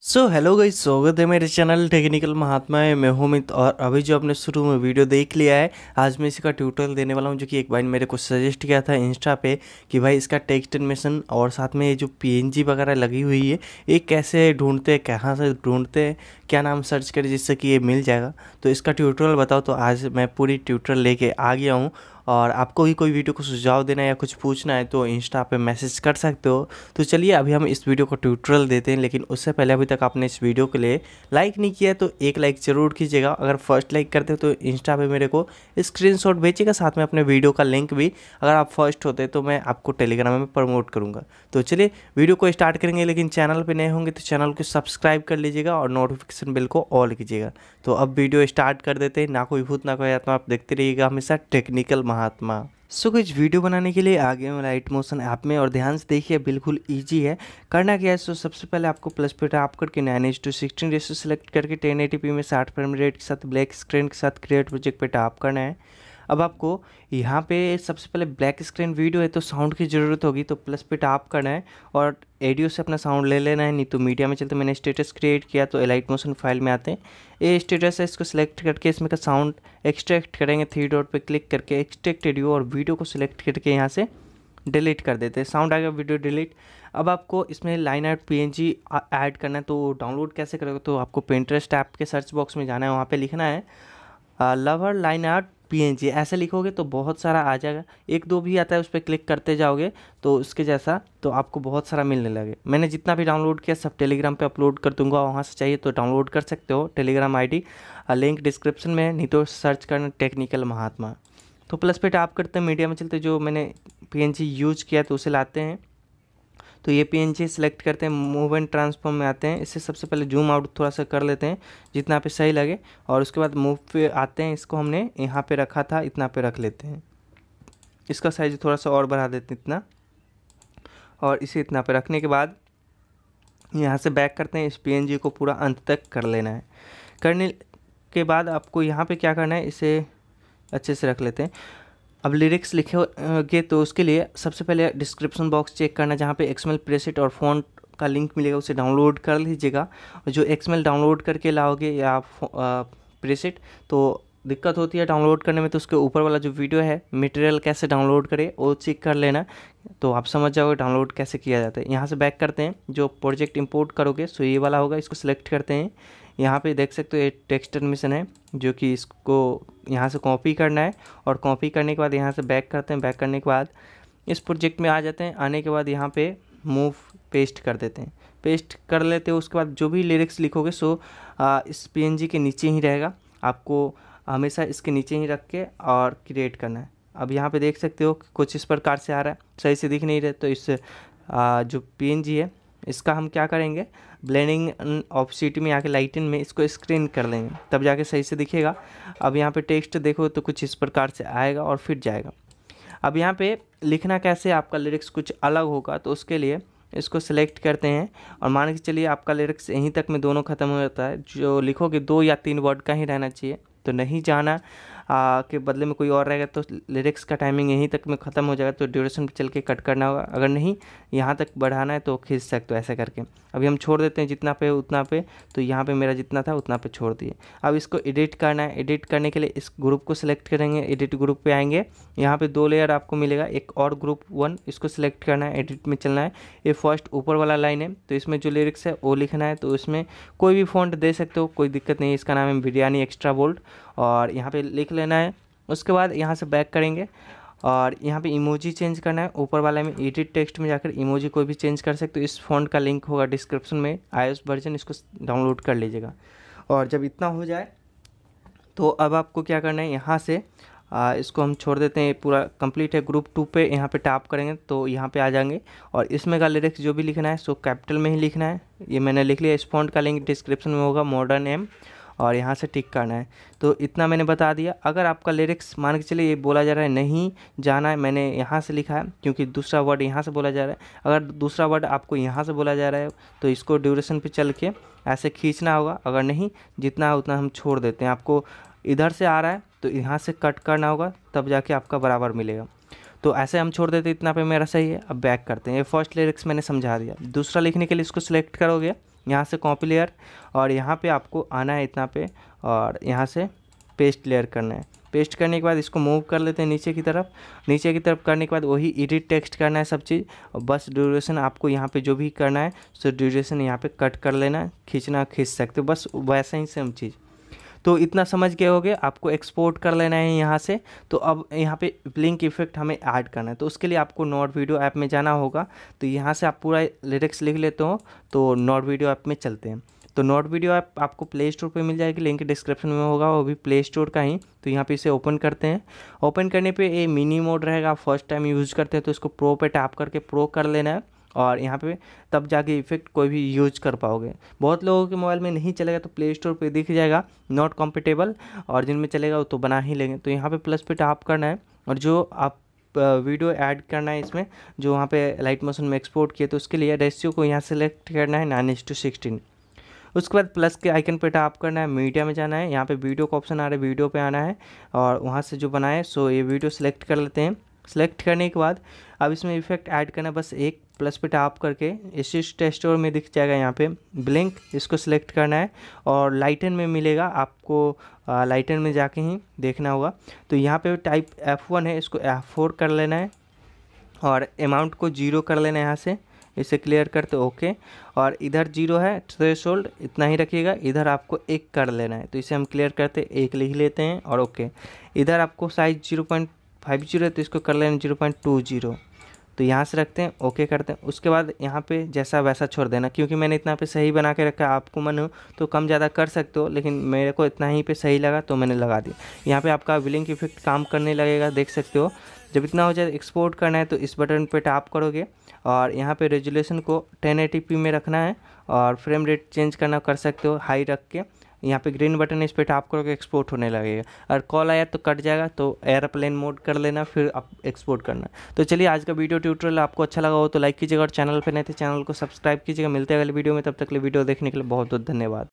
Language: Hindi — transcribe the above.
सो हेलो गई स्वागत है मेरे चैनल टेक्निकल महात्मा है मैं हूमित और अभी जो आपने शुरू में वीडियो देख लिया है आज मैं इसका ट्यूटोरियल देने वाला हूँ जो कि एक भाई ने मेरे को सजेस्ट किया था इंस्टा पे कि भाई इसका टेक्स्ट एनिमेशन और साथ में ये जो पीएनजी वगैरह लगी हुई है ये कैसे ढूंढते हैं कहाँ से ढूंढते हैं क्या नाम सर्च करें जिससे कि ये मिल जाएगा तो इसका ट्यूटोरियल बताओ तो आज मैं पूरी ट्यूटोरियल लेके आ गया हूँ और आपको भी कोई वीडियो को सुझाव देना है या कुछ पूछना है तो इंस्टा पे मैसेज कर सकते हो तो चलिए अभी हम इस वीडियो को ट्यूटोरियल देते हैं लेकिन उससे पहले अभी तक आपने इस वीडियो के लिए लाइक नहीं किया तो एक लाइक ज़रूर कीजिएगा अगर फर्स्ट लाइक करते हो तो इंस्टा पर मेरे को स्क्रीन भेजिएगा साथ में अपने वीडियो का लिंक भी अगर आप फर्स्ट होते तो मैं आपको टेलीग्राम में प्रमोट करूँगा तो चलिए वीडियो को स्टार्ट करेंगे लेकिन चैनल पर नए होंगे तो चैनल को सब्सक्राइब कर लीजिएगा और नोटिफिकेशन बिल को ऑल कीजिएगा तो अब वीडियो स्टार्ट कर देते हैं ना कोई भूत ना कोई आत्मा आप देखते रहिएगा हमेशा टेक्निकल महा महात्मा सो कुछ वीडियो बनाने के लिए आगे में लाइट मोशन ऐप में और ध्यान से देखिए बिल्कुल इजी है करना क्या है सो सबसे पहले आपको प्लस पेट आप करके nine H to sixteen ratio select करके टेन एटी पी में साठ फ्रेम रेट के साथ ब्लैक स्क्रीन के साथ क्रिएट प्रोजेक्ट पे टाप करना है अब आपको यहाँ पे सबसे पहले ब्लैक स्क्रीन वीडियो है तो साउंड की ज़रूरत होगी तो प्लस पे टाप करना है और एडियो से अपना साउंड ले लेना है नहीं तो मीडिया में चलते मैंने स्टेटस क्रिएट किया तो एलाइट मोशन फाइल में आते हैं ये स्टेटस है इसको सिलेक्ट करके इसमें का साउंड एक्सट्रैक्ट करेंगे थ्री डॉट पर क्लिक करके एक्सट्रैक्ट एडियो और वीडियो को सिलेक्ट करके यहाँ से डिलीट कर देते हैं साउंड आ गया वीडियो डिलीट अब आपको इसमें line art P N G add करना है तो डाउनलोड कैसे करोगे तो आपको पेंट्रेस्ट ऐप के सर्च बॉक्स में जाना है वहाँ पे लिखना है लवर लाइन आर्ट पीएनजी ऐसे लिखोगे तो बहुत सारा आ जाएगा एक दो भी आता है उस पर क्लिक करते जाओगे तो उसके जैसा तो आपको बहुत सारा मिलने लगे मैंने जितना भी डाउनलोड किया सब टेलीग्राम पे अपलोड कर दूंगा वहाँ से चाहिए तो डाउनलोड कर सकते हो टेलीग्राम आईडी लिंक डिस्क्रिप्शन में नहीं तो सर्च करना टेक्निकल महात्मा तो प्लस पे टाप करते हैं मीडिया में चलते जो मैंने पी यूज किया तो उसे लाते हैं तो ये पी सेलेक्ट करते हैं मूव एंड ट्रांसफॉर्म में आते हैं इससे सबसे पहले जूम आउट थोड़ा सा कर लेते हैं जितना आप सही लगे और उसके बाद मूव पे आते हैं इसको हमने यहाँ पे रखा था इतना पे रख लेते हैं इसका साइज थोड़ा सा और बढ़ा देते हैं इतना और इसे इतना पे रखने के बाद यहाँ से बैक करते हैं इस पी को पूरा अंत तक कर लेना है करने के बाद आपको यहाँ पर क्या करना है इसे अच्छे से रख लेते हैं अब लिरिक्स लिखोगे तो उसके लिए सबसे पहले डिस्क्रिप्शन बॉक्स चेक करना जहाँ पे एक्समेल प्रेसिट और फोन का लिंक मिलेगा उसे डाउनलोड कर लीजिएगा और जो एक्समेल डाउनलोड करके लाओगे या प्रेसिट तो दिक्कत होती है डाउनलोड करने में तो उसके ऊपर वाला जो वीडियो है मटेरियल कैसे डाउनलोड करें वो चेक कर लेना तो आप समझ जाओगे डाउनलोड कैसे किया जाता है यहाँ से बैक करते हैं जो प्रोजेक्ट इंपोर्ट करोगे सो तो ये वाला होगा इसको सिलेक्ट करते हैं यहाँ पे देख सकते हो ये टेक्स्ट एडमिशन है जो कि इसको यहाँ से कॉपी करना है और कॉपी करने के बाद यहाँ से बैक करते हैं बैक करने के बाद इस प्रोजेक्ट में आ जाते हैं आने के बाद यहाँ पे मूव पेस्ट कर देते हैं पेस्ट कर लेते हो उसके बाद जो भी लिरिक्स लिखोगे सो आ, इस पी के नीचे ही रहेगा आपको हमेशा इसके नीचे ही रख के और क्रिएट करना है अब यहाँ पर देख सकते हो कुछ इस प्रकार से आ रहा है सही से दिख नहीं रहे तो इस आ, जो पी है इसका हम क्या करेंगे ब्लेंडिंग सिटी में आके लाइटिन में इसको स्क्रीन कर लेंगे तब जाके सही से दिखेगा अब यहाँ पे टेक्स्ट देखो तो कुछ इस प्रकार से आएगा और फिट जाएगा अब यहाँ पे लिखना कैसे आपका लिरिक्स कुछ अलग होगा तो उसके लिए इसको सेलेक्ट करते हैं और मान के चलिए आपका लिरिक्स यहीं तक में दोनों ख़त्म हो जाता है जो लिखोगे दो या तीन वर्ड का ही रहना चाहिए तो नहीं जाना आ, के बदले में कोई और रहेगा तो लिरिक्स का टाइमिंग यहीं तक में ख़त्म हो जाएगा तो ड्यूरेशन पर चल के कट करना होगा अगर नहीं यहाँ तक बढ़ाना है तो खींच सकते हो ऐसा करके अभी हम छोड़ देते हैं जितना पे उतना पे तो यहाँ पे मेरा जितना था उतना पे छोड़ दिए अब इसको एडिट करना है एडिट करने के लिए इस ग्रुप को सिलेक्ट करेंगे एडिट ग्रुप पे आएंगे यहाँ पे दो लेयर आपको मिलेगा एक और ग्रुप वन इसको सिलेक्ट करना है एडिट में चलना है ये फर्स्ट ऊपर वाला लाइन है तो इसमें जो लिरिक्स है वो लिखना है तो इसमें कोई भी फॉन्ट दे सकते हो कोई दिक्कत नहीं इसका नाम है बिरयानी एक्स्ट्रा बोल्ड और यहाँ पे लिख लेना है उसके बाद यहाँ से बैक करेंगे और यहाँ पे इमोजी चेंज करना है ऊपर वाले में एडिट टेक्स्ट में जाकर इमोजी कोई भी चेंज कर सकते हो इस फोन का लिंक होगा डिस्क्रिप्शन में आई वर्जन इसको डाउनलोड कर लीजिएगा और जब इतना हो जाए तो अब आपको क्या करना है यहाँ से आ, इसको हम छोड़ देते हैं पूरा कंप्लीट है ग्रुप टू पे यहाँ पे टैप करेंगे तो यहाँ पे आ जाएंगे और इसमें का लिरिक्स जो भी लिखना है सो कैपिटल में ही लिखना है ये मैंने लिख लिया इस फॉन्ट का लिंक डिस्क्रिप्शन में होगा मॉडर्न एम और यहाँ से टिक करना है तो इतना मैंने बता दिया अगर आपका लिरिक्स मान के चलिए ये बोला जा रहा है नहीं जाना है मैंने यहाँ से लिखा है क्योंकि दूसरा वर्ड यहाँ से बोला जा रहा है अगर दूसरा वर्ड आपको यहाँ से बोला जा रहा है तो इसको ड्यूरेशन पर चल के ऐसे खींचना होगा अगर नहीं जितना उतना हम छोड़ देते हैं आपको इधर से आ रहा है तो यहाँ से कट करना होगा तब जाके आपका बराबर मिलेगा तो ऐसे हम छोड़ देते इतना पे मेरा सही है अब बैक करते हैं ये फर्स्ट लिरिक्स मैंने समझा दिया दूसरा लिखने के लिए इसको सिलेक्ट करोगे यहाँ से कॉपी लेयर और यहाँ पे आपको आना है इतना पे और यहाँ से पेस्ट लेयर करना है पेस्ट करने के बाद इसको मूव कर लेते हैं नीचे की तरफ नीचे की तरफ करने के बाद वही एडिट टेक्स्ट करना है सब चीज़ और बस ड्यूरेशन आपको यहाँ पे जो भी करना है सो ड्यूरेशन यहाँ पे कट कर लेना खींचना खींच सकते हो बस वैसा ही सेम चीज़ तो इतना समझ गए होगे आपको एक्सपोर्ट कर लेना है यहाँ से तो अब यहाँ पे ब्लिंक इफेक्ट हमें ऐड करना है तो उसके लिए आपको नॉट वीडियो ऐप में जाना होगा तो यहाँ से आप पूरा लिरिक्स लिख लेते हो तो नॉट वीडियो ऐप में चलते हैं तो नॉट वीडियो ऐप आप, आपको प्ले स्टोर पर मिल जाएगी लिंक डिस्क्रिप्शन में होगा वो भी प्ले स्टोर का ही तो यहाँ पे इसे ओपन करते हैं ओपन करने पे ये मिनी मोड रहेगा फर्स्ट टाइम यूज़ करते हैं तो इसको प्रो पे टैप करके प्रो कर लेना है और यहाँ पे तब जाके इफ़ेक्ट कोई भी यूज कर पाओगे बहुत लोगों के मोबाइल में नहीं चलेगा तो प्ले स्टोर पर दिख जाएगा नॉट कॉम्पिटेबल और जिनमें चलेगा वो तो बना ही लेंगे तो यहाँ पर प्लस पे टाप करना है और जो आप वीडियो ऐड करना है इसमें जो वहाँ पे लाइट मोशन में एक्सपोर्ट किए तो उसके लिए रेशियो को यहाँ सेलेक्ट करना है नाइन एस टू सिक्सटीन उसके बाद प्लस के आइकन पे टाप करना है मीडिया में जाना है यहाँ पे वीडियो का ऑप्शन आ रहा है वीडियो पे आना है और वहाँ से जो बनाए सो ये वीडियो सेलेक्ट कर लेते हैं सेलेक्ट करने के बाद अब इसमें इफेक्ट ऐड करना बस एक प्लस पे टाप करके इस और में दिख जाएगा यहाँ पे ब्लिंक इसको सिलेक्ट करना है और लाइटन में मिलेगा आपको लाइटन में जाके ही देखना होगा तो यहाँ पे टाइप एफ़ वन है इसको एफ फोर कर लेना है और अमाउंट को जीरो कर लेना है यहाँ से इसे क्लियर करते ओके और इधर जीरो है थ्रेश होल्ड इतना ही रखिएगा इधर आपको एक कर लेना है तो इसे हम क्लियर करते एक लिख लेते हैं और ओके इधर आपको size zero point five zero है तो इसको कर लेना जीरो पॉइंट टू जीरो तो यहाँ से रखते हैं ओके करते हैं उसके बाद यहाँ पे जैसा वैसा छोड़ देना क्योंकि मैंने इतना पे सही बना के रखा आपको मन हो तो कम ज़्यादा कर सकते हो लेकिन मेरे को इतना ही पे सही लगा तो मैंने लगा दिया यहाँ पे आपका विलिंग इफेक्ट काम करने लगेगा देख सकते हो जब इतना हो जाए एक्सपोर्ट करना है तो इस बटन पर टैप करोगे और यहाँ पर रेजुलेशन को टेन में रखना है और फ्रेम रेट चेंज करना कर सकते हो हाई रख के यहाँ पे ग्रीन बटन इस पर टाप करोगे एक्सपोर्ट होने लगेगा अगर कॉल आया तो कट जाएगा तो एयरप्लेन मोड कर लेना फिर आप एक्सपोर्ट करना तो चलिए आज का वीडियो ट्यूटोरियल आपको अच्छा लगा हो तो लाइक कीजिएगा और चैनल पर नहीं थे चैनल को सब्सक्राइब कीजिएगा मिलते हैं अगले वीडियो में तब तक के लिए वीडियो देखने के लिए बहुत बहुत धन्यवाद